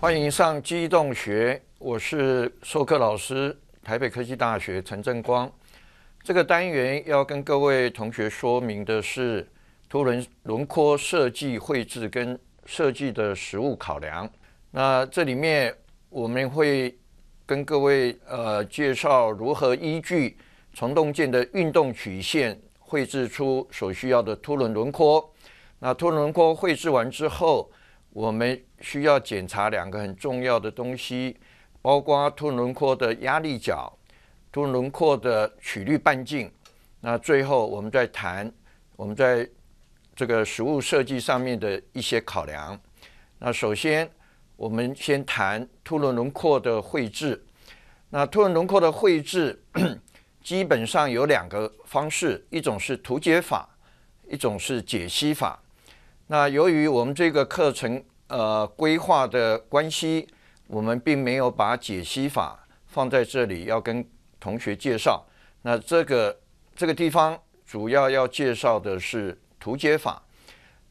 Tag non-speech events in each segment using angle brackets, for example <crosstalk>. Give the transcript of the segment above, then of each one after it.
欢迎上机动学，我是授课老师，台北科技大学陈正光。这个单元要跟各位同学说明的是凸轮轮廓设计绘制跟设计的实物考量。那这里面我们会跟各位呃介绍如何依据从动件的运动曲线绘制出所需要的凸轮轮廓。那凸轮轮廓绘制完之后，我们需要检查两个很重要的东西，包括凸轮廓的压力角、凸轮廓的曲率半径。那最后我们再谈我们在这个实物设计上面的一些考量。那首先我们先谈凸轮轮廓的绘制。那凸轮轮廓的绘制 <coughs> 基本上有两个方式，一种是图解法，一种是解析法。那由于我们这个课程呃规划的关系，我们并没有把解析法放在这里要跟同学介绍。那这个这个地方主要要介绍的是图解法。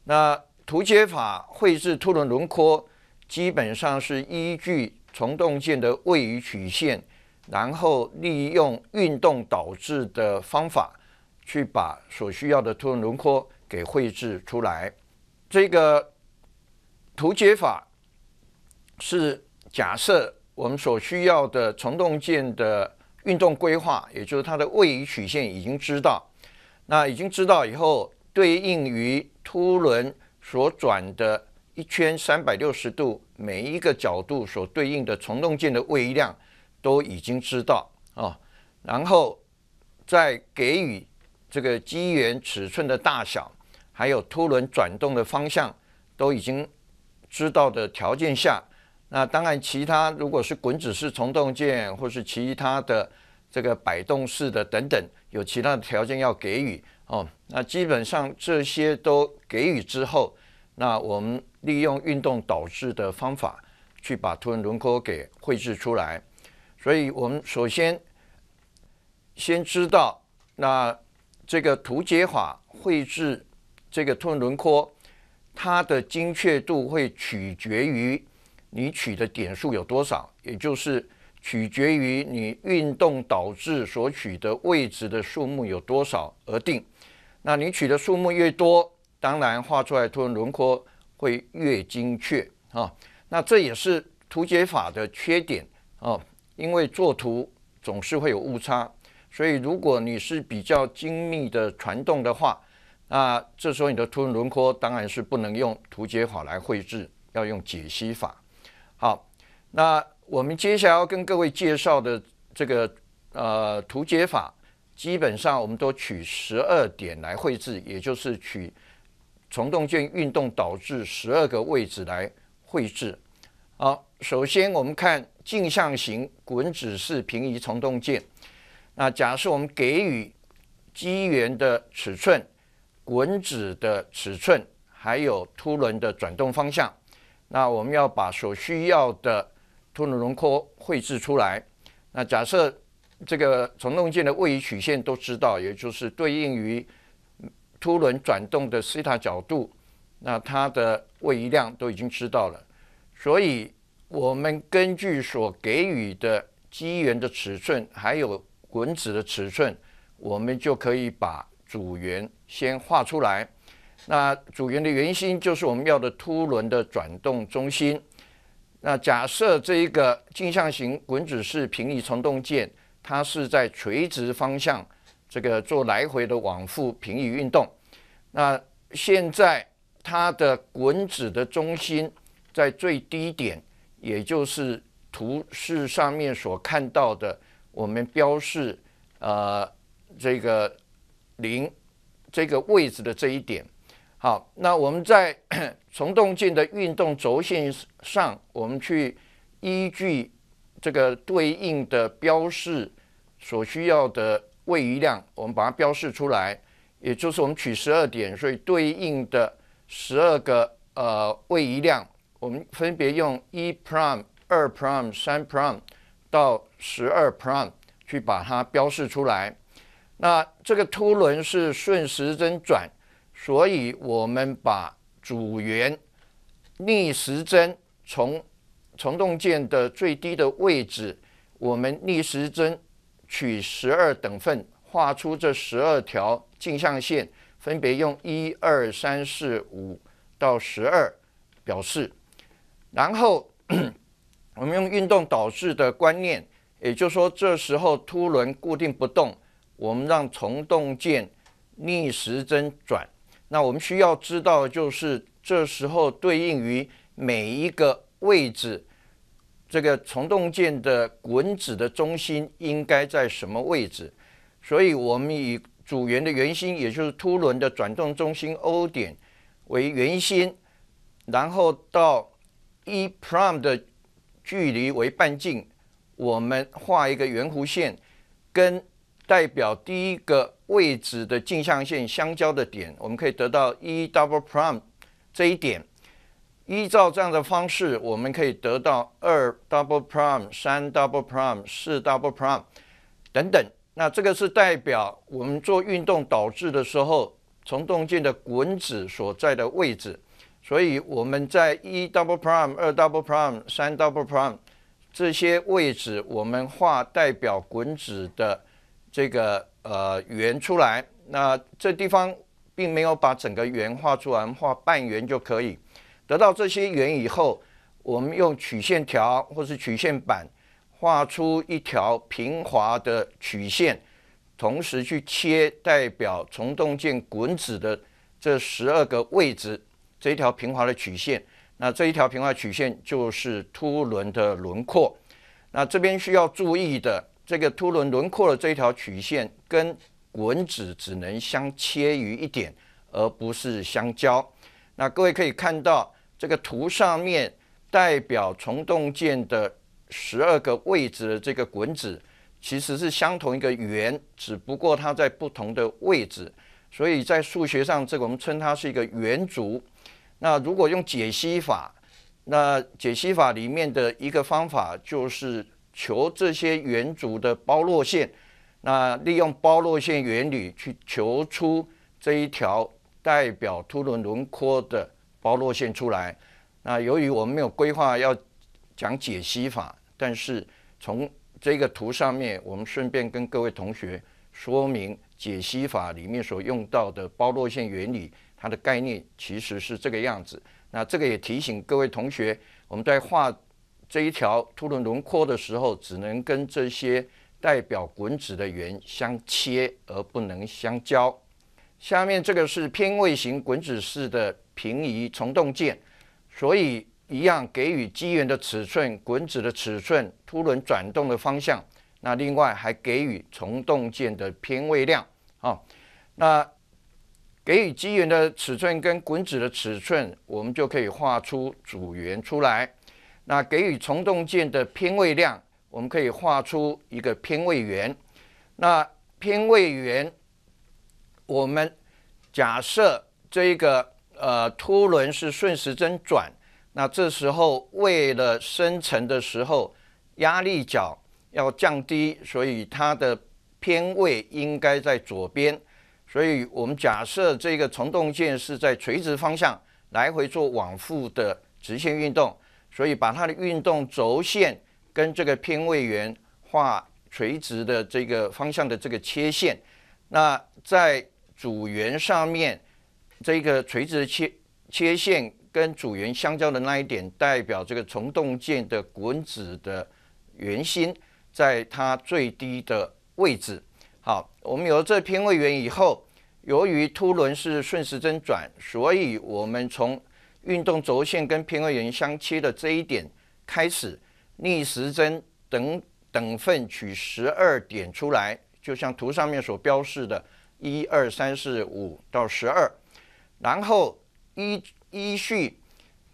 那图解法绘制凸轮轮廓，基本上是依据从动件的位移曲线，然后利用运动导致的方法，去把所需要的凸轮轮廓给绘制出来。这个图解法是假设我们所需要的虫洞件的运动规划，也就是它的位移曲线已经知道。那已经知道以后，对应于凸轮所转的一圈三百六十度，每一个角度所对应的虫洞件的位移量都已经知道啊。然后再给予这个机缘尺寸的大小。还有凸轮转动的方向都已经知道的条件下，那当然其他如果是滚子式从动件，或是其他的这个摆动式的等等，有其他的条件要给予哦。那基本上这些都给予之后，那我们利用运动导致的方法去把凸轮轮廓给绘制出来。所以我们首先先知道那这个图解法绘制。这个凸轮廓，它的精确度会取决于你取的点数有多少，也就是取决于你运动导致所取的位置的数目有多少而定。那你取的数目越多，当然画出来凸轮廓会越精确啊。那这也是图解法的缺点啊，因为作图总是会有误差，所以如果你是比较精密的传动的话。那这时候你的凸轮廓当然是不能用图解法来绘制，要用解析法。好，那我们接下来要跟各位介绍的这个呃图解法，基本上我们都取十二点来绘制，也就是取虫洞件运动导致十二个位置来绘制。好，首先我们看镜像型滚子式平移虫洞件。那假设我们给予机缘的尺寸。滚子的尺寸，还有凸轮的转动方向，那我们要把所需要的凸轮轮廓绘制出来。那假设这个从动件的位移曲线都知道，也就是对应于凸轮转动的西塔角度，那它的位移量都已经知道了。所以，我们根据所给予的基缘的尺寸，还有滚子的尺寸，我们就可以把。主圆先画出来，那主圆的圆心就是我们要的凸轮的转动中心。那假设这一个镜像型滚子式平移从动件，它是在垂直方向这个做来回的往复平移运动。那现在它的滚子的中心在最低点，也就是图示上面所看到的，我们标示呃这个。零这个位置的这一点，好，那我们在虫 <coughs> 动镜的运动轴线上，我们去依据这个对应的标示所需要的位移量，我们把它标示出来。也就是我们取十二点，所以对应的十二个呃位移量，我们分别用一 prime、二 prime、三 prime 到十二 prime 去把它标示出来。那这个凸轮是顺时针转，所以我们把主圆逆时针从从动件的最低的位置，我们逆时针取十二等份，画出这十二条镜像线，分别用一二三四五到十二表示。然后我们用运动导致的观念，也就是说这时候凸轮固定不动。我们让虫洞键逆时针转。那我们需要知道，就是这时候对应于每一个位置，这个虫洞键的滚子的中心应该在什么位置？所以，我们以主圆的圆心，也就是凸轮的转动中心 O 点为圆心，然后到 E prime 的距离为半径，我们画一个圆弧线，跟。代表第一个位置的镜像线相交的点，我们可以得到一 double prime 这一点。依照这样的方式，我们可以得到二 double prime、三 double prime、四 double prime 等等。那这个是代表我们做运动导致的时候，从动件的滚子所在的位置。所以我们在一 double prime、二 double prime、三 double prime 这些位置，我们画代表滚子的。这个呃圆出来，那这地方并没有把整个圆画出来，画半圆就可以。得到这些圆以后，我们用曲线条或是曲线板画出一条平滑的曲线，同时去切代表虫洞键滚子的这十二个位置，这一条平滑的曲线。那这一条平滑曲线就是凸轮的轮廓。那这边需要注意的。这个凸轮轮廓的这一条曲线跟滚子只能相切于一点，而不是相交。那各位可以看到，这个图上面代表虫洞键的十二个位置的这个滚子，其实是相同一个圆，只不过它在不同的位置。所以在数学上，这个我们称它是一个圆足。那如果用解析法，那解析法里面的一个方法就是。求这些圆柱的包络线，那利用包络线原理去求出这一条代表凸轮轮廓的包络线出来。那由于我们没有规划要讲解析法，但是从这个图上面，我们顺便跟各位同学说明解析法里面所用到的包络线原理，它的概念其实是这个样子。那这个也提醒各位同学，我们在画。这一条凸轮轮廓的时候，只能跟这些代表滚子的圆相切，而不能相交。下面这个是偏位型滚子式的平移从动件，所以一样给予机缘的尺寸、滚子的尺寸、凸轮转动的方向。那另外还给予从动件的偏位量啊。那给予机缘的尺寸跟滚子的尺寸，我们就可以画出主圆出来。那给予虫洞件的偏位量，我们可以画出一个偏位圆。那偏位圆，我们假设这一个呃凸轮是顺时针转，那这时候为了生成的时候压力角要降低，所以它的偏位应该在左边。所以我们假设这个虫洞件是在垂直方向来回做往复的直线运动。所以把它的运动轴线跟这个偏位圆画垂直的这个方向的这个切线，那在主圆上面，这个垂直切切线跟主圆相交的那一点，代表这个从动件的滚子的圆心在它最低的位置。好，我们有了这偏位圆以后，由于凸轮是顺时针转，所以我们从运动轴线跟偏位圆相切的这一点开始，逆时针等等份取十二点出来，就像图上面所标示的，一二三四五到十二，然后依依序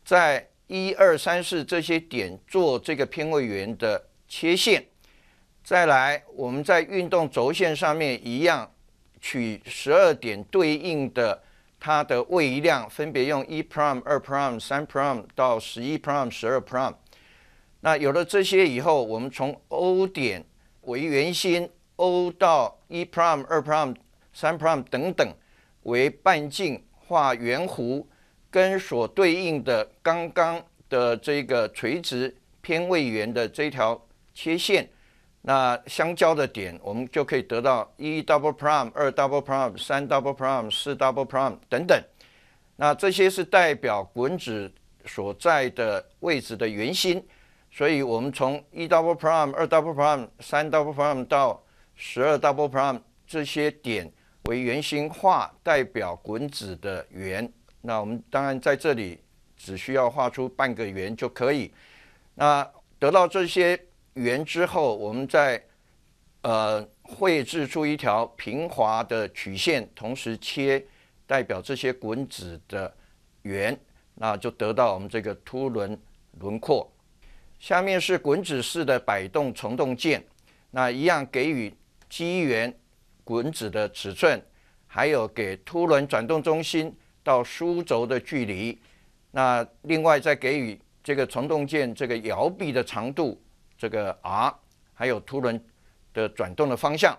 在一二三四这些点做这个偏位圆的切线，再来我们在运动轴线上面一样取十二点对应的。它的位移量分别用一 prime、二 prime、三 prime 到十一 prime、十二 prime。那有了这些以后，我们从 O 点为圆心，O 到一 prime、二 prime、三 prime 等等为半径画圆弧，跟所对应的刚刚的这个垂直偏位圆的这条切线。那相交的点，我们就可以得到一 double prime、二 double prime、三 double prime、四 double prime 等等。那这些是代表滚子所在的位置的圆心，所以我们从一 double prime、二 double prime、三 double prime 到十二 double prime 这些点为圆心画代表滚子的圆。那我们当然在这里只需要画出半个圆就可以。那得到这些。圆之后，我们再呃绘制出一条平滑的曲线，同时切代表这些滚子的圆，那就得到我们这个凸轮轮廓。下面是滚子式的摆动传动件，那一样给予机缘滚子的尺寸，还有给凸轮转动中心到枢轴的距离，那另外再给予这个传动件这个摇臂的长度。这个 R 还有凸轮的转动的方向，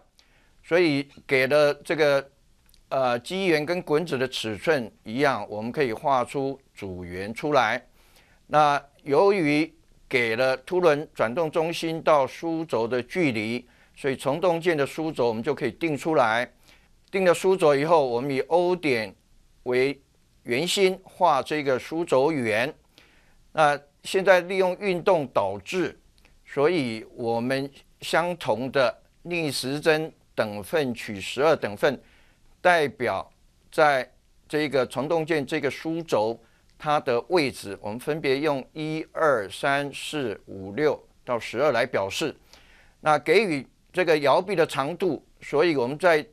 所以给了这个呃机缘跟滚子的尺寸一样，我们可以画出主圆出来。那由于给了凸轮转动中心到枢轴的距离，所以从动件的枢轴我们就可以定出来。定了枢轴以后，我们以 O 点为圆心画这个枢轴圆。那现在利用运动导致所以，我们相同的逆时针等份取十二等份，代表在这个传动件这个枢轴它的位置，我们分别用一二三四五六到十二来表示。那给予这个摇臂的长度，所以我们在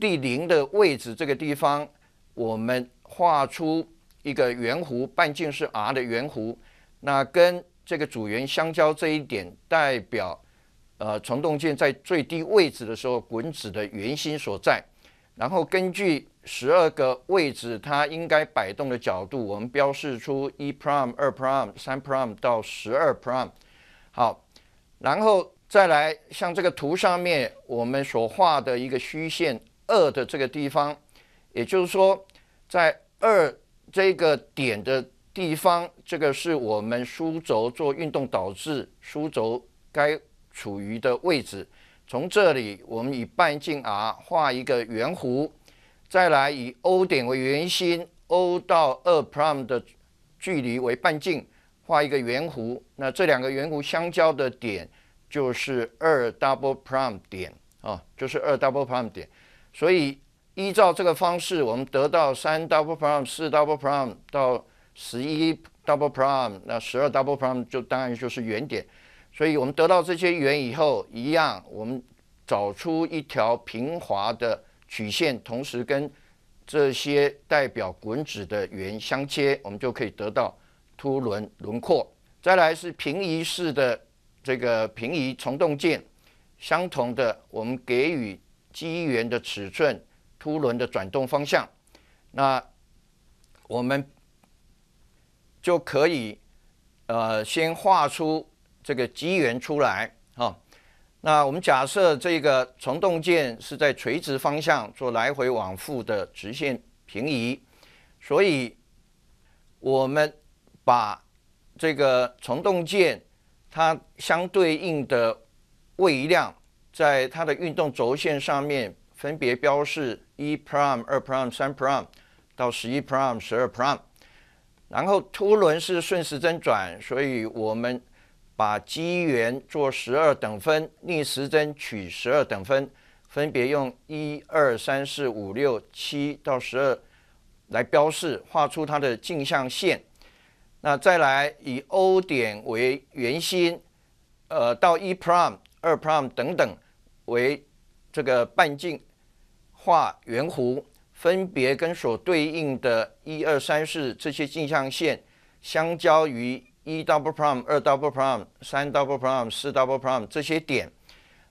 第零的位置这个地方，我们画出一个圆弧，半径是 r 的圆弧，那跟。这个主圆相交这一点代表，呃，虫洞键在最低位置的时候滚子的圆心所在。然后根据十二个位置，它应该摆动的角度，我们标示出一 prime、二 prime、三 prime 到十二 prime。好，然后再来像这个图上面我们所画的一个虚线二的这个地方，也就是说在二这个点的。地方，这个是我们枢轴做运动导致枢轴该处于的位置。从这里，我们以半径 r 画一个圆弧，再来以 O 点为圆心，O 到2 prime 的距离为半径画一个圆弧。那这两个圆弧相交的点就是2 double prime 点啊，就是2 double prime 点。所以依照这个方式，我们得到3 double prime、4 double prime 到。十一 double prime，那十二 double prime 就当然就是圆点，所以我们得到这些圆以后，一样我们找出一条平滑的曲线，同时跟这些代表滚子的圆相切，我们就可以得到凸轮轮廓。再来是平移式的这个平移从动件，相同的，我们给予基圆的尺寸，凸轮的转动方向，那我们。就可以，呃，先画出这个机缘出来啊。那我们假设这个虫洞键是在垂直方向做来回往复的直线平移，所以我们把这个虫洞键它相对应的位移量，在它的运动轴线上面分别标示一 prime、二 prime、三 prime 到十一 prime、十二 prime。然后凸轮是顺时针转，所以我们把机缘做十二等分，逆时针取十二等分，分别用一二三四五六七到十二来标示，画出它的镜像线。那再来以 O 点为圆心，呃，到一 Prime、二 Prime 等等为这个半径画圆弧。分别跟所对应的一、二、三、四这些镜像线相交于一 double prime、二 double prime、三 double prime、四 double prime 这些点，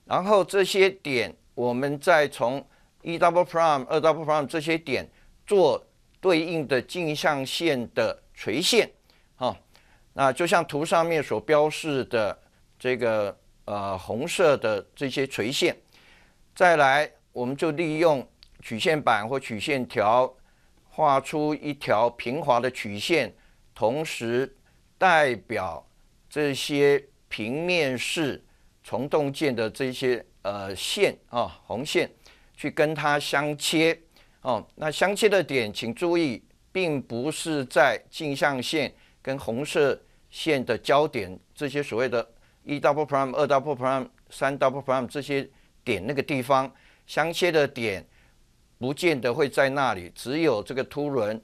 然后这些点，我们再从一 double prime、二 double prime 这些点做对应的镜像线的垂线，啊，那就像图上面所标示的这个呃红色的这些垂线，再来我们就利用。曲线板或曲线条画出一条平滑的曲线，同时代表这些平面式虫洞键的这些呃线啊红线，去跟它相切哦。那相切的点，请注意，并不是在镜像线跟红色线的交点这些所谓的一 double prime、二 double prime、三 double prime 这些点那个地方相切的点。不见得会在那里，只有这个凸轮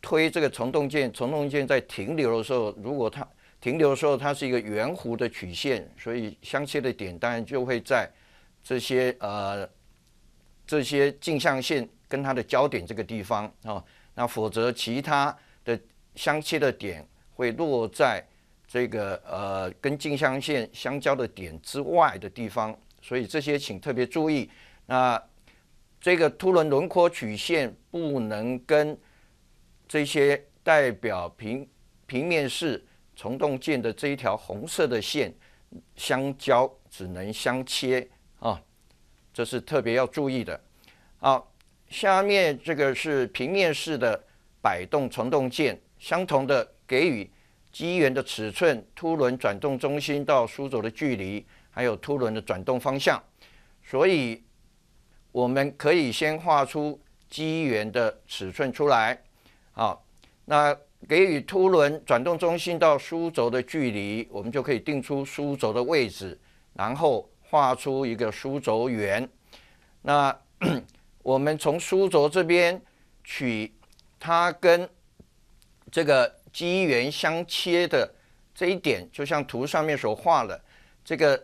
推这个虫动件，虫动件在停留的时候，如果它停留的时候，它是一个圆弧的曲线，所以相切的点当然就会在这些呃这些镜像线跟它的焦点这个地方啊，那否则其他的相切的点会落在这个呃跟镜像线相交的点之外的地方，所以这些请特别注意那。这个凸轮轮廓曲线不能跟这些代表平平面式虫洞件的这一条红色的线相交，只能相切啊，这是特别要注意的。好，下面这个是平面式的摆动虫洞件，相同的给予机缘的尺寸、凸轮转动中心到枢轴的距离，还有凸轮的转动方向，所以。我们可以先画出机缘的尺寸出来，好，那给予凸轮转动中心到枢轴的距离，我们就可以定出枢轴的位置，然后画出一个枢轴圆。那 <clears throat> 我们从枢轴这边取它跟这个机缘相切的这一点，就像图上面所画的，这个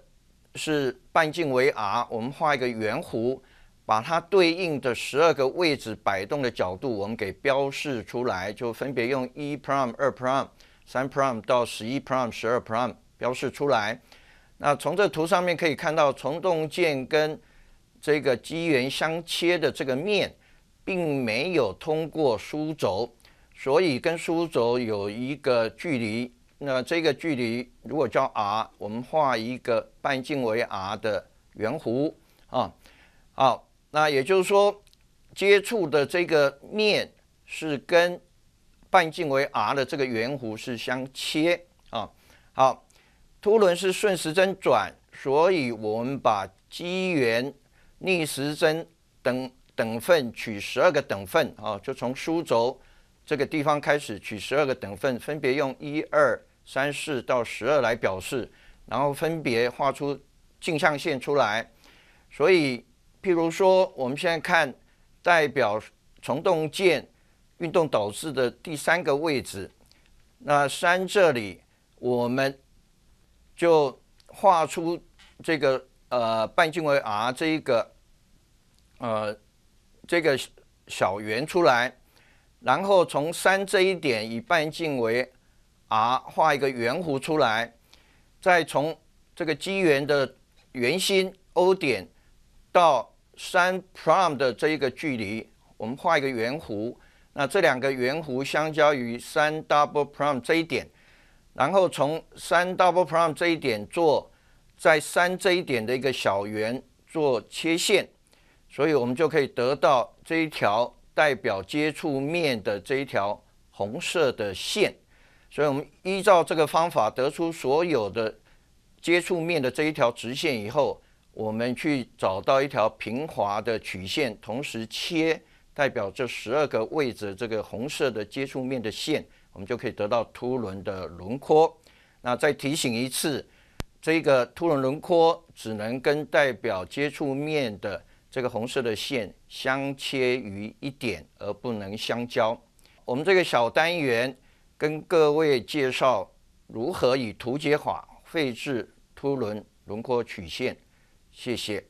是半径为 r，我们画一个圆弧。把它对应的十二个位置摆动的角度，我们给标示出来，就分别用一 prime、二 prime、三 prime 到十一 prime、十二 prime 标示出来。那从这图上面可以看到，虫洞键跟这个机缘相切的这个面，并没有通过枢轴，所以跟枢轴有一个距离。那这个距离如果叫 r，我们画一个半径为 r 的圆弧啊，好。那也就是说，接触的这个面是跟半径为 r 的这个圆弧是相切啊。好，凸轮是顺时针转，所以我们把机缘逆时针等等份取十二个等份啊，就从枢轴这个地方开始取十二个等份，分别用一二三四到十二来表示，然后分别画出径向线出来，所以。譬如说，我们现在看代表虫洞键运动导致的第三个位置，那三这里，我们就画出这个呃半径为 r 这一个呃这个小圆出来，然后从三这一点以半径为 r 画一个圆弧出来，再从这个机缘的圆心 O 点到。三 prime 的这一个距离，我们画一个圆弧，那这两个圆弧相交于三 double prime 这一点，然后从三 double prime 这一点做在三这一点的一个小圆做切线，所以我们就可以得到这一条代表接触面的这一条红色的线。所以我们依照这个方法得出所有的接触面的这一条直线以后。我们去找到一条平滑的曲线，同时切代表这十二个位置这个红色的接触面的线，我们就可以得到凸轮的轮廓。那再提醒一次，这个凸轮轮廓只能跟代表接触面的这个红色的线相切于一点，而不能相交。我们这个小单元跟各位介绍如何以图解法绘制凸轮轮廓曲线。谢谢。